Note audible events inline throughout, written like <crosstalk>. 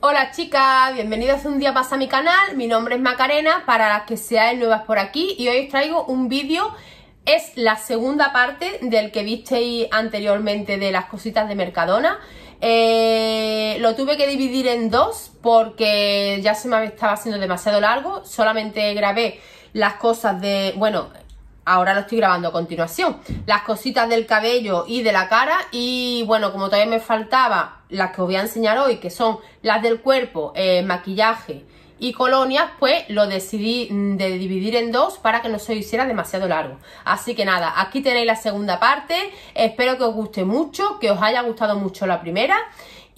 Hola chicas, bienvenidos un día más a mi canal, mi nombre es Macarena, para las que seáis nuevas por aquí y hoy os traigo un vídeo, es la segunda parte del que visteis anteriormente de las cositas de Mercadona eh, lo tuve que dividir en dos porque ya se me estaba haciendo demasiado largo, solamente grabé las cosas de, bueno, ahora lo estoy grabando a continuación. Las cositas del cabello y de la cara y bueno, como todavía me faltaba las que os voy a enseñar hoy, que son las del cuerpo, eh, maquillaje y colonias, pues lo decidí mm, de dividir en dos para que no se hiciera demasiado largo. Así que nada, aquí tenéis la segunda parte, espero que os guste mucho, que os haya gustado mucho la primera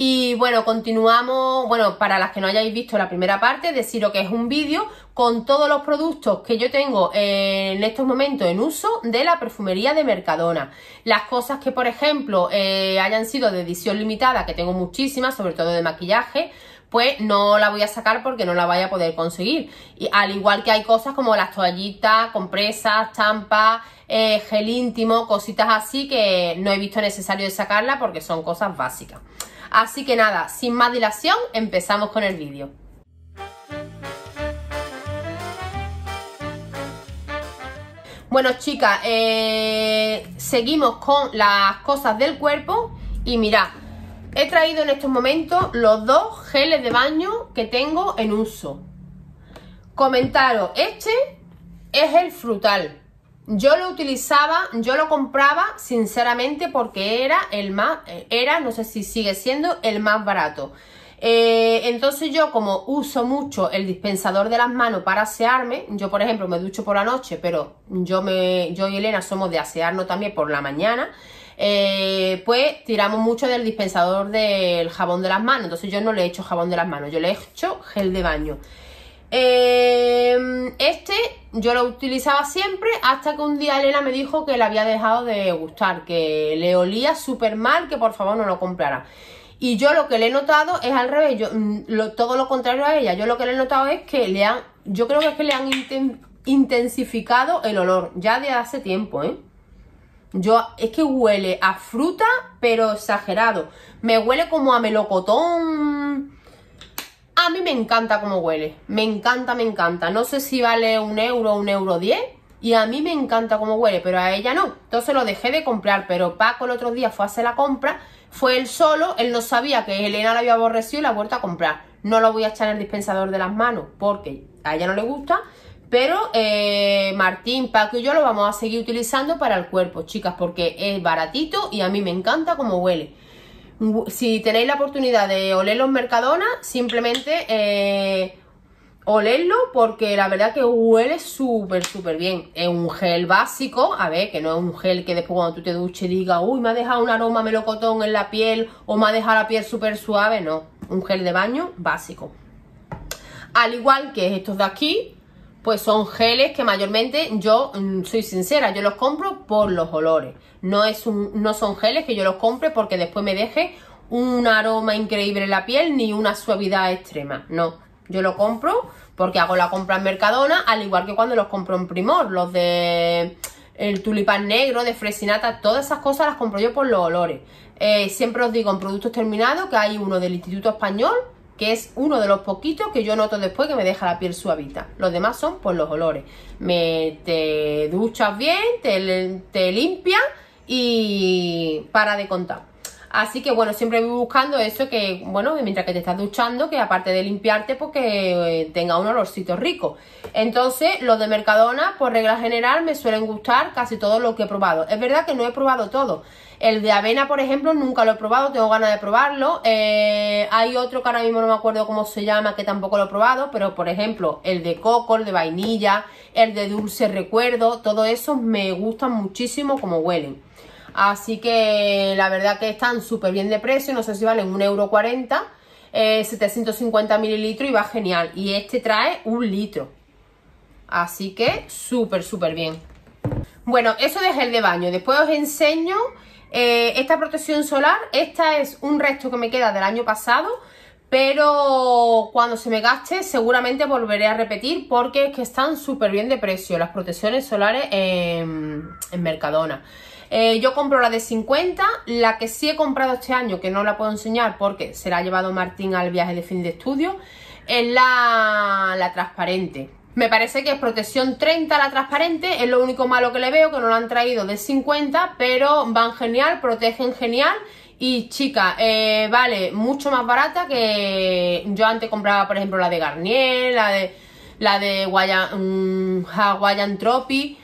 y bueno, continuamos, bueno, para las que no hayáis visto la primera parte, deciros que es un vídeo con todos los productos que yo tengo en estos momentos en uso de la perfumería de Mercadona. Las cosas que, por ejemplo, eh, hayan sido de edición limitada, que tengo muchísimas, sobre todo de maquillaje, pues no la voy a sacar porque no la vaya a poder conseguir. Y al igual que hay cosas como las toallitas, compresas, champas, eh, gel íntimo, cositas así que no he visto necesario de sacarla porque son cosas básicas. Así que nada, sin más dilación, empezamos con el vídeo. Bueno chicas, eh, seguimos con las cosas del cuerpo y mirad, he traído en estos momentos los dos geles de baño que tengo en uso. Comentaros, este es el frutal, yo lo utilizaba, yo lo compraba sinceramente porque era el más, era, no sé si sigue siendo, el más barato. Eh, entonces yo como uso mucho el dispensador de las manos para asearme, yo por ejemplo me ducho por la noche, pero yo, me, yo y Elena somos de asearnos también por la mañana, eh, pues tiramos mucho del dispensador del jabón de las manos, entonces yo no le he echo jabón de las manos, yo le echo gel de baño. Em, este yo lo utilizaba siempre hasta que un día Elena me dijo que le había dejado de gustar, que le olía súper mal, que por favor no lo comprara. Y yo lo que le he notado es al revés, mm, lo, todo lo contrario a ella. Yo lo que le he notado es que le han, yo creo que es que le han intensificado el olor, ya de hace tiempo, ¿eh? Yo, es que huele a fruta, pero exagerado. Me huele como a melocotón, a mí me encanta cómo huele, me encanta, me encanta. No sé si vale un euro, un euro diez, y a mí me encanta cómo huele, pero a ella no. Entonces lo dejé de comprar, pero Paco el otro día fue a hacer la compra, fue él solo, él no sabía que Elena la había aborrecido y la ha vuelto a comprar. No lo voy a echar en el dispensador de las manos, porque a ella no le gusta, pero eh, Martín, Paco y yo lo vamos a seguir utilizando para el cuerpo, chicas, porque es baratito y a mí me encanta cómo huele si tenéis la oportunidad de en Mercadona, simplemente eh, olerlo porque la verdad que huele súper, súper bien. Es un gel básico, a ver, que no es un gel que después cuando tú te duches diga, uy, me ha dejado un aroma melocotón en la piel o me ha dejado la piel súper suave, no. Un gel de baño básico. Al igual que estos de aquí, pues son geles que mayormente yo mm, soy sincera, yo los compro por los olores. No, es no son geles que yo los compre porque después me deje un aroma increíble en la piel ni una suavidad extrema. No, yo lo compro porque hago la compra en Mercadona, al igual que cuando los compro en Primor, los de el tulipán negro, de fresinata, todas esas cosas las compro yo por los olores. Eh, siempre os digo en productos terminados que hay uno del Instituto Español que es uno de los poquitos que yo noto después que me deja la piel suavita. Los demás son por los olores. Me, te duchas bien, te, te y para de contar. Así que bueno, siempre voy buscando eso que, bueno, mientras que te estás duchando, que aparte de limpiarte, pues que eh, tenga un olorcito rico. Entonces, los de Mercadona, por regla general, me suelen gustar casi todo lo que he probado. Es verdad que no he probado todo. El de avena, por ejemplo, nunca lo he probado, tengo ganas de probarlo. Eh, hay otro que ahora mismo no me acuerdo cómo se llama, que tampoco lo he probado, pero por ejemplo, el de coco, el de vainilla, el de dulce recuerdo, todo eso me gustan muchísimo como huelen. Así que la verdad que están súper bien de precio, no sé si valen 1,40€, 750 eh, mililitros y va genial. Y este trae un litro. Así que súper, súper bien. Bueno, eso es el de baño. Después os enseño eh, esta protección solar. Esta es un resto que me queda del año pasado pero cuando se me gaste seguramente volveré a repetir porque es que están súper bien de precio las protecciones solares en Mercadona. Eh, yo compro la de 50, la que sí he comprado este año, que no la puedo enseñar porque se la ha llevado Martín al viaje de fin de estudio, es la, la transparente. Me parece que es protección 30 la transparente, es lo único malo que le veo, que no la han traído de 50, pero van genial, protegen genial y chica, eh, vale, mucho más barata que yo antes compraba, por ejemplo, la de Garnier, la de la de Hawaiian mm, Tropic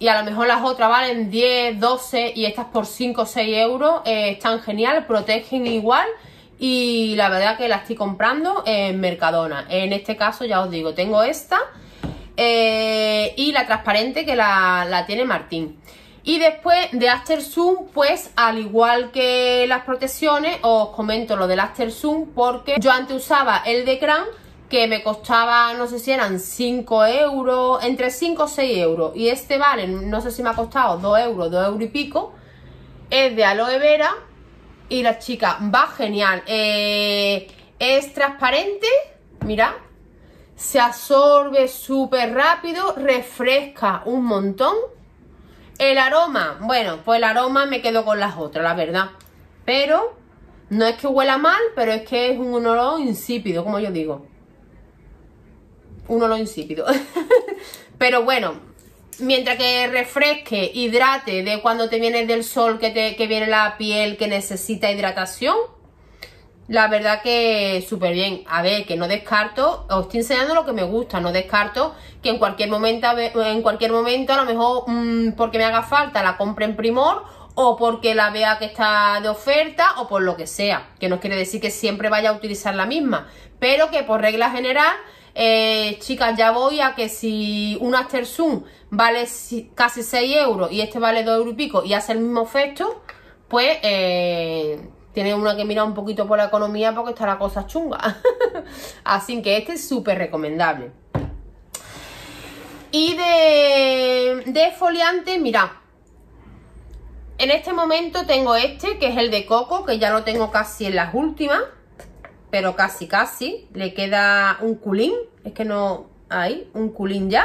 y a lo mejor las otras valen 10, 12 y estas por 5 o 6 euros eh, están genial, protegen igual y la verdad que la estoy comprando en Mercadona. En este caso ya os digo, tengo esta eh, y la transparente que la, tiene Martín. Y después de After Zoom, pues al igual que las protecciones, os comento lo de After Zoom porque yo antes usaba el de Cran que me costaba, no sé si eran 5 euros, entre 5 o 6 euros. Y este vale, no sé si me ha costado 2 euros, 2 euros y pico. Es de aloe vera y la chica va genial. Eh, es transparente, mira, se absorbe súper rápido, refresca un montón. El aroma, bueno, pues el aroma me quedo con las otras, la verdad. Pero no es que huela mal, pero es que es un olor insípido, como yo digo. Uno lo insípido. <laughs> Pero bueno, mientras que refresque, hidrate de cuando te vienes del sol, que, te, viene la piel que necesita hidratación, la verdad que súper bien. A ver, que no descarto, os estoy enseñando lo que me gusta, no descarto que en cualquier momento, en cualquier momento a lo mejor mm, porque me haga falta la compre en primor o porque la vea que está de oferta o por lo que sea. Que no quiere decir que siempre vaya a utilizar la misma, pero que por regla general eh, chicas, ya voy a que si un aster Zoom vale casi 6 euros y este vale 2 euros y pico y hace el mismo efecto, pues eh, tiene una que mirar un poquito por la economía porque está la cosa chunga. <laughs> Así que este es súper recomendable. Y de, de foliante, mirad. En este momento tengo este, que es el de coco, que ya lo tengo casi en las últimas pero casi casi. Le queda un culín, es que no hay, un culín ya.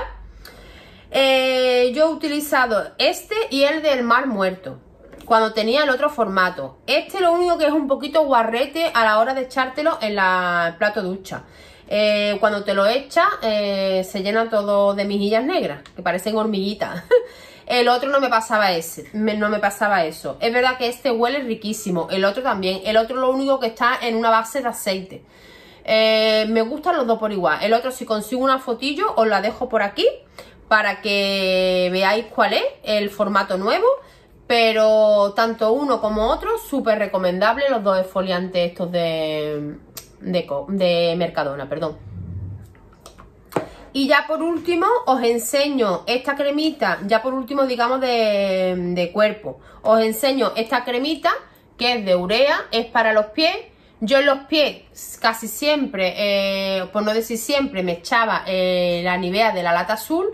Eh, yo he utilizado este y el del mar muerto, cuando tenía el otro formato. Este lo único que es un poquito guarrete a la hora de echártelo en la, plato ducha. Eh, cuando te lo echa eh, se llena todo de mejillas negras, que parecen hormiguitas. <laughs> El otro no me pasaba ese, no me pasaba eso. Es verdad que este huele riquísimo, el otro también. El otro lo único que está en una base de aceite. Eh, me gustan los dos por igual. El otro si consigo una fotillo os la dejo por aquí para que veáis cuál es el formato nuevo. Pero tanto uno como otro, súper recomendable los dos esfoliantes estos de, de Mercadona, perdón. Y ya por último os enseño esta cremita, ya por último digamos de, cuerpo, os enseño esta cremita que es de urea, es para los pies. Yo en los pies casi siempre, eh, por no decir siempre, me echaba eh, la nivea de la lata azul.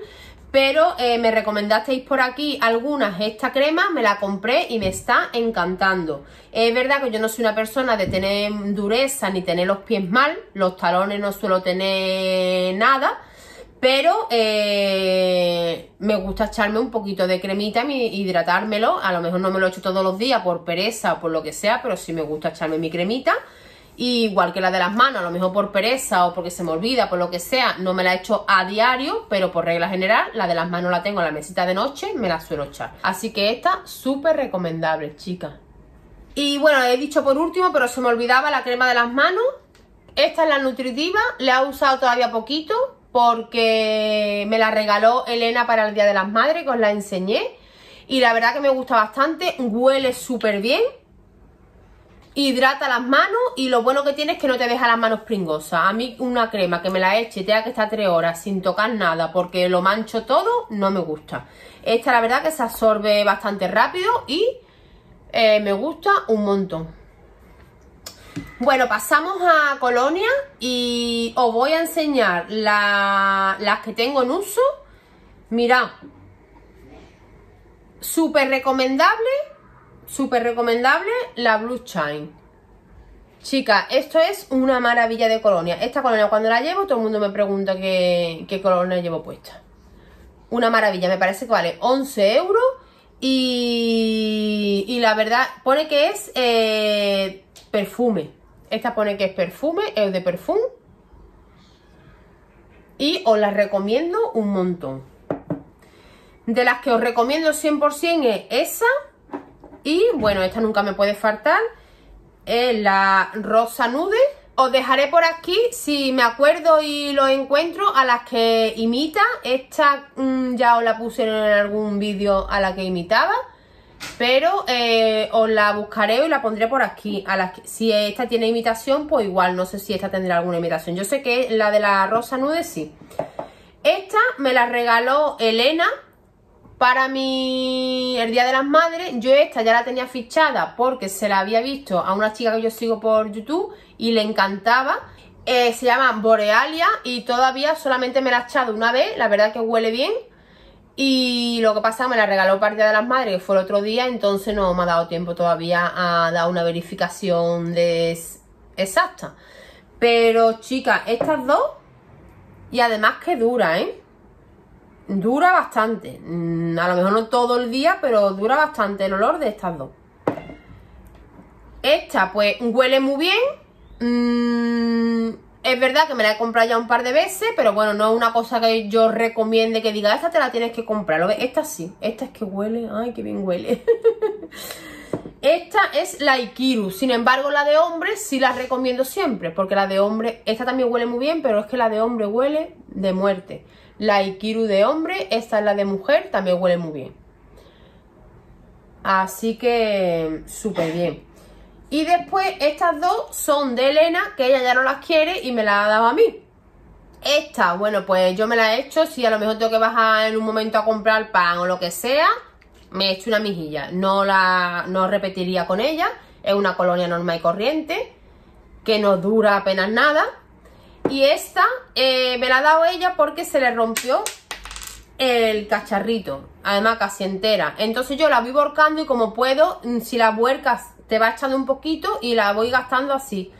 Pero eh, me recomendasteis por aquí algunas esta crema, me la compré y me está encantando. Es verdad que yo no soy una persona de tener dureza ni tener los pies mal, los talones no suelo tener nada. Pero eh, me gusta echarme un poquito de cremita y hidratármelo. A lo mejor no me lo echo todos los días por pereza o por lo que sea, pero sí me gusta echarme mi cremita. igual que la de las manos, a lo mejor por pereza o porque se me olvida, por lo que sea, no me la echo a diario, pero por regla general, la de las manos la tengo en la mesita de noche, me la suelo echar. Así que esta, súper recomendable, chicas. Y bueno, he dicho por último, pero se me olvidaba la crema de las manos. Esta es la nutritiva, la he usado todavía poquito, porque me la regaló Elena para el Día de las Madres, que os la enseñé. Y la verdad que me gusta bastante, huele súper bien, hidrata las manos y lo bueno que tiene es que no te deja las manos pringosas. A mí una crema que me la eche y tenga que estar 3 horas sin tocar nada porque lo mancho todo, no me gusta. Esta la verdad que se absorbe bastante rápido y eh, me gusta un montón. Bueno, pasamos a Colonia y os voy a enseñar las que tengo en uso. Mirad, súper recomendable, súper recomendable la Blue Shine. Chica, esto es una maravilla de colonia. Esta colonia cuando la llevo, todo el mundo me pregunta qué, qué colonia llevo puesta. Una maravilla, me parece que vale 11 euros. Y, la verdad, pone que es eh, perfume. Esta pone que es perfume, es de perfume. Y os la recomiendo un montón. De las que os recomiendo 100% es esa. Y bueno, esta nunca me puede faltar. Es la Rosa Nude. Os dejaré por aquí, si me acuerdo y lo encuentro, a las que imita. Esta mm, ya os la puse en algún vídeo a la que imitaba. Pero eh, os la buscaré y la pondré por aquí. A si esta tiene imitación, pues igual no sé si esta tendrá alguna imitación. Yo sé que la de la rosa nude sí. Esta me la regaló Elena para mi el Día de las Madres. Yo esta ya la tenía fichada porque se la había visto a una chica que yo sigo por YouTube y le encantaba. Eh, se llama Borealia y todavía solamente me la he echado una vez. La verdad que huele bien y lo que pasa, me la regaló parte de las Madres, que fue el otro día, entonces no me ha dado tiempo todavía a dar una verificación de exacta. Pero, chicas, estas dos, y además que dura, ¿eh? Dura bastante. Mm, a lo mejor no todo el día, pero dura bastante el olor de estas dos. Esta, pues, huele muy bien. Mmm... Es verdad que me la he comprado ya un par de veces, pero bueno, no es una cosa que yo recomiende que diga, esta te la tienes que comprar. ¿Lo Esta sí, esta es que huele, ay, qué bien huele. <laughs> esta es la Ikiru, sin embargo la de hombre sí la recomiendo siempre, porque la de hombre, esta también huele muy bien, pero es que la de hombre huele de muerte. La Ikiru de hombre, esta es la de mujer, también huele muy bien. Así que súper bien. Y después estas dos son de Elena, que ella ya no las quiere y me las ha dado a mí. Esta, bueno, pues yo me la he hecho. Si a lo mejor tengo que bajar en un momento a comprar pan o lo que sea, me he hecho una mijilla. No la no repetiría con ella. Es una colonia normal y corriente, que no dura apenas nada. Y esta eh, me la ha dado ella porque se le rompió el cacharrito, además casi entera. Entonces yo la voy volcando y como puedo, mm, si la vuelcas te va echando un poquito y la voy gastando así.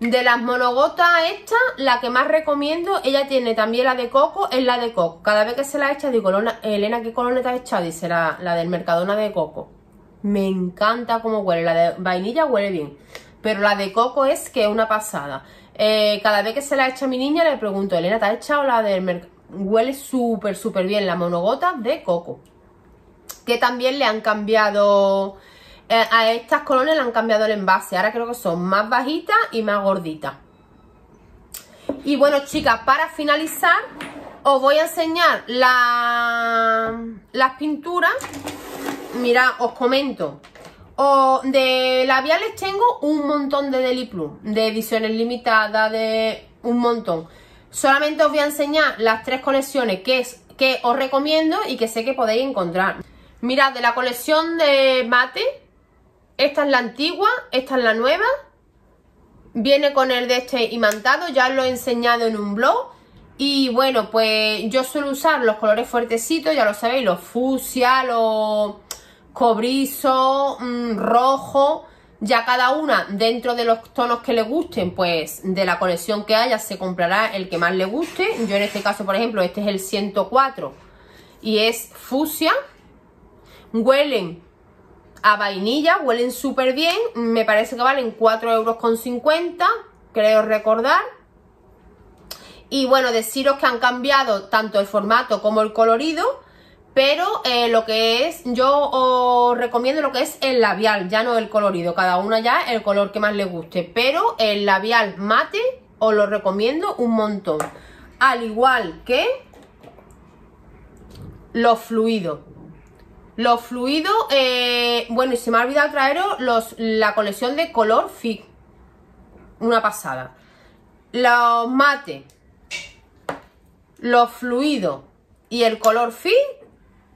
De las monogotas esta, la que más recomiendo, ella tiene también la de coco, es la de coco. Cada vez que se la echa, digo, Elena, ¿qué colonia te has echado? Dice la, del Mercadona de coco. Me encanta cómo huele, la de vainilla huele bien, pero la de coco es que es una pasada. Eh, cada vez que se la echa mi niña le pregunto, Elena, ¿te has echado la del Mercadona? Huele súper, súper bien la monogota de coco. Que también le han cambiado eh, a estas colores le han cambiado el envase. Ahora creo que son más bajitas y más gorditas. Y bueno, chicas, para finalizar, os voy a enseñar la, las pinturas. Mirad, os comento. de labiales tengo un montón de Deli Plus, de ediciones limitadas, de un montón. Solamente os voy a enseñar las tres colecciones que, es, que os recomiendo y que sé que podéis encontrar. Mirad, de la colección de mate, esta es la antigua, esta es la nueva. Viene con el de este imantado, ya lo he enseñado en un blog. Y bueno, pues yo suelo usar los colores fuertecitos, ya lo sabéis, los fucsia, los cobrizo, mm, rojo. Ya cada una, dentro de los tonos que le gusten, pues de la colección que haya, se comprará el que más le guste. Yo en este caso, por ejemplo, este es el 104 y es fucsia. Huelen a vainilla, huelen súper bien, me parece que valen 4,50 euros, creo recordar. Y bueno, deciros que han cambiado tanto el formato como el colorido, pero eh, lo que es, yo os recomiendo lo que es el labial, ya no el colorido, cada una ya el color que más le guste, pero el labial mate os lo recomiendo un montón. Al igual que los fluidos, los fluidos, eh, bueno, y se me ha olvidado traeros la colección de color fit Una pasada. Los mates, los fluidos y el color fit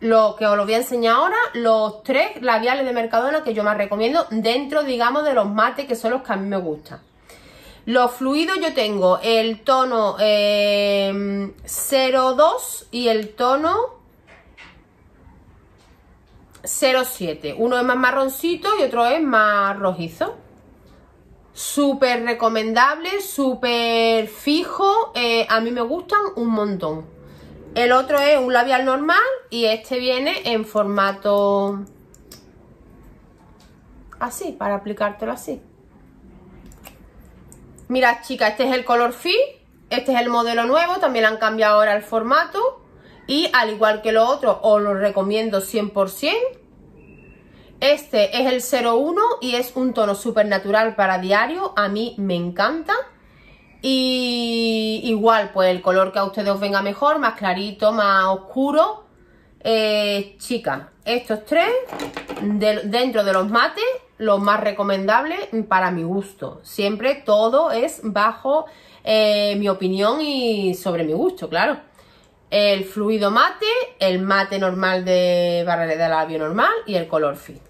lo que os lo voy a enseñar ahora, los tres labiales de Mercadona que yo más recomiendo dentro, digamos, de los mates que son los que a mí me gustan. Los fluidos yo tengo el tono 02 eh, y el tono 0,7. Uno es más marroncito y otro es más rojizo. Súper recomendable, súper fijo. Eh, a mí me gustan un montón. El otro es un labial normal y este viene en formato así, para aplicártelo así. Mirad, chicas, este es el color fit. Este es el modelo nuevo, también han cambiado ahora el formato. Y al igual que lo otro, os lo recomiendo 100%. Este es el 01 y es un tono súper natural para diario. A mí me encanta. Y igual, pues el color que a ustedes os venga mejor, más clarito, más oscuro. Eh, chicas, estos tres, dentro de los mates, los más recomendables para mi gusto. Siempre todo es bajo eh, mi opinión y sobre mi gusto, claro el fluido mate, el mate normal de barra de labio normal y el color fit.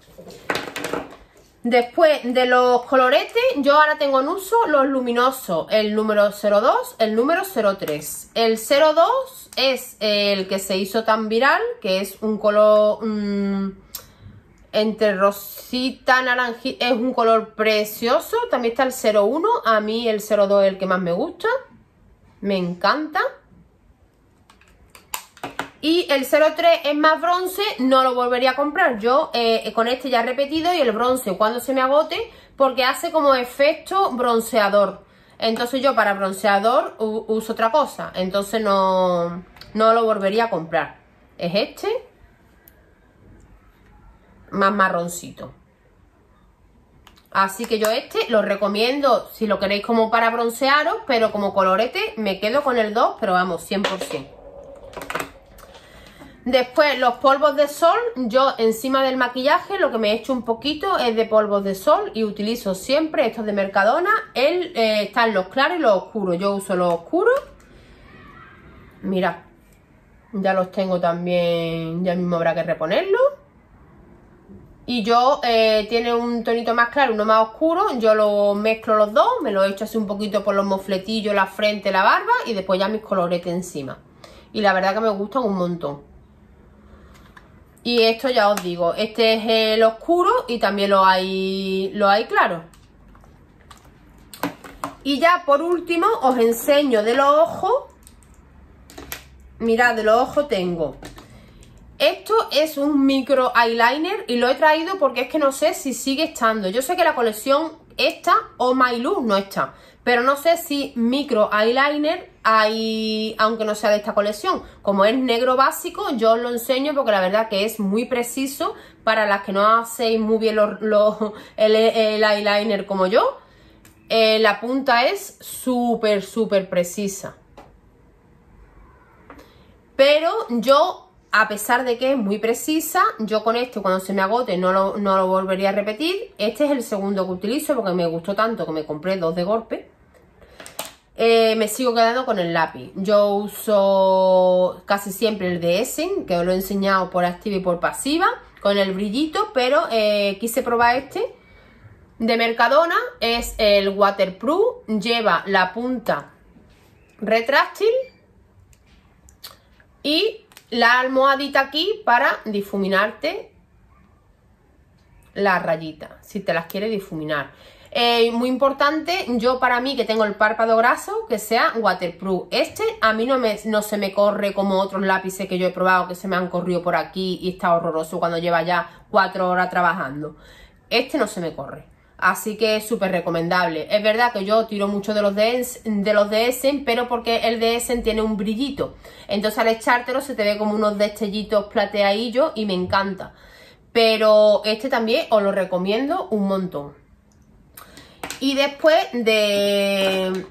Después de los coloretes, yo ahora tengo en uso los luminosos, el número 02, el número 03. El 02 es el que se hizo tan viral, que es un color mm, entre rosita, naranja, es un color precioso. También está el 01, a mí el 02 es el que más me gusta, me encanta. Y el 03 es más bronce, no lo volvería a comprar. Yo eh, eh, con este ya he repetido y el bronce cuando se me agote, porque hace como efecto bronceador. Entonces yo para bronceador uso otra cosa. Entonces no, no lo volvería a comprar. Es este. Más marroncito. Así que yo este lo recomiendo si lo queréis como para broncearos, pero como colorete me quedo con el 2, pero vamos, 100%. Después los polvos de sol, yo encima del maquillaje lo que me he hecho un poquito es de polvos de sol y utilizo siempre estos de Mercadona, el, eh, están los claros y los oscuros, yo uso los oscuros, Mira, ya los tengo también, ya mismo habrá que reponerlos. Y yo, eh, tiene un tonito más claro, uno más oscuro, yo lo mezclo los dos, me lo he hecho así un poquito por los mofletillos, la frente, la barba y después ya mis coloretes encima. Y la verdad que me gustan un montón. Y esto ya os digo, este es el oscuro y también lo hay, lo hay claro. Y ya por último os enseño de los ojos. Mirad, de los ojos tengo. Esto es un micro eyeliner y lo he traído porque es que no sé si sigue estando. Yo sé que la colección esta o My no está. Pero no sé si micro eyeliner aunque no sea de esta colección. Como es negro básico, yo os lo enseño porque la verdad que es muy preciso para las que no hacéis muy bien el, eyeliner como yo. Eh, la punta es súper, súper precisa. Pero yo, a pesar de que es muy precisa, yo con esto cuando se me agote no no lo volvería a repetir. Este es el segundo que utilizo porque me gustó tanto que me compré dos de golpe. Eh, me sigo quedando con el lápiz. Yo uso casi siempre el de Essen, que os lo he enseñado por activa y por pasiva, con el brillito, pero eh, quise probar este de Mercadona. Es el waterproof, lleva la punta retráctil y la almohadita aquí para difuminarte la rayita, si te las quieres difuminar. Eh, muy importante, yo para mí que tengo el párpado graso, que sea waterproof. Este a mí no, me, no se me corre como otros lápices que yo he probado, que se me han corrido por aquí y está horroroso cuando lleva ya cuatro horas trabajando. Este no se me corre. Así que es súper recomendable. Es verdad que yo tiro mucho de los, de, de los de Essen, pero porque el de tiene un brillito. Entonces al echártelo se te ve como unos destellitos plateadillos y me encanta. Pero este también os lo recomiendo un montón. Y después de,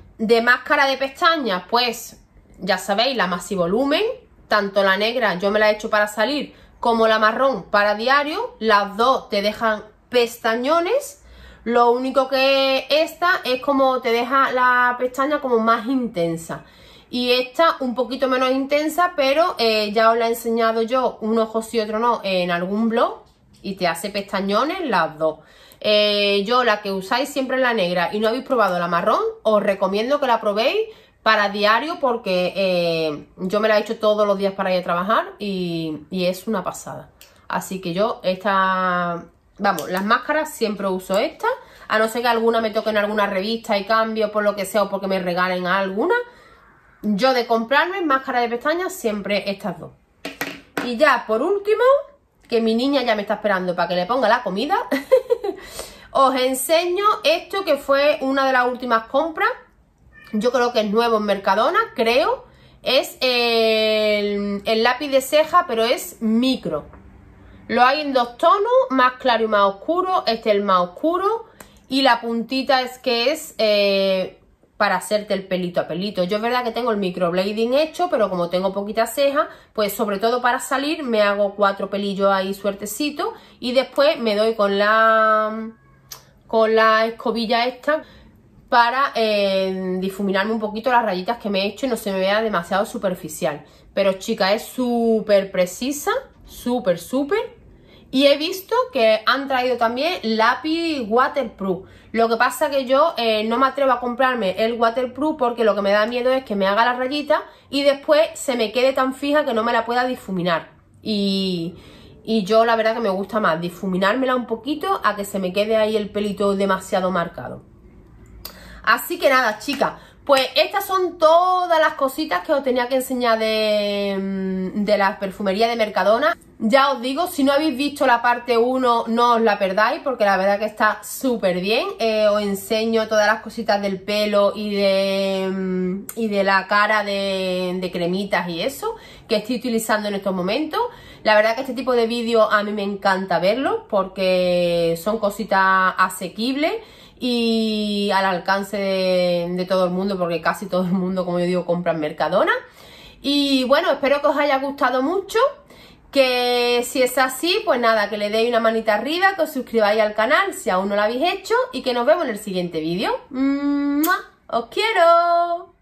máscara de pestañas, pues ya sabéis, la más y Volumen, tanto la negra yo me la he hecho para salir, como la marrón para diario, las dos te dejan pestañones, lo único que esta es como te deja la pestaña como más intensa. Y esta un poquito menos intensa, pero eh, ya os la he enseñado yo, un ojo sí, otro no, en algún blog. Y te hace pestañones las dos. Eh, yo la que usáis siempre la negra y no habéis probado la marrón, os recomiendo que la probéis para diario porque eh, yo me la he hecho todos los días para ir a trabajar y, es una pasada. Así que yo esta, vamos, las máscaras siempre uso esta, a no ser que alguna me toque en alguna revista y cambio por lo que sea o porque me regalen alguna. Yo de comprarme máscara de pestañas siempre estas dos. Y ya por último, que mi niña ya me está esperando para que le ponga la comida. <laughs> os enseño esto que fue una de las últimas compras. Yo creo que es nuevo en Mercadona, creo. Es el, lápiz de ceja, pero es micro. Lo hay en dos tonos, más claro y más oscuro. Este es el más oscuro. Y la puntita es que es eh, para hacerte el pelito a pelito. Yo es verdad que tengo el microblading hecho, pero como tengo poquita ceja, pues sobre todo para salir me hago cuatro pelillos ahí suertecito. Y después me doy con la con la escobilla esta para eh, difuminarme un poquito las rayitas que me he hecho y no se me vea demasiado superficial. Pero chica, es súper precisa, súper, súper. Y he visto que han traído también lápiz waterproof. Lo que pasa que yo eh, no me atrevo a comprarme el waterproof porque lo que me da miedo es que me haga la rayita y después se me quede tan fija que no me la pueda difuminar. Y, y yo la verdad que me gusta más difuminármela un poquito a que se me quede ahí el pelito demasiado marcado. Así que nada, chicas, pues estas son todas las cositas que os tenía que enseñar mm, de, la perfumería de Mercadona. Ya os digo, si no habéis visto la parte 1 no os la perdáis porque la verdad que está súper bien. Eh, os enseño todas las cositas del pelo y de, mm, y de la cara de, de, cremitas y eso que estoy utilizando en estos momentos. La verdad que este tipo de vídeos a mí me encanta verlos porque son cositas asequibles y al alcance de, todo el mundo, porque casi todo el mundo, como yo digo, compra en Mercadona. Y bueno, espero que os haya gustado mucho, que si es así, pues nada, que le deis una manita arriba, que os suscribáis al canal si aún no lo habéis hecho y que nos vemos en el siguiente vídeo. ¡Os quiero!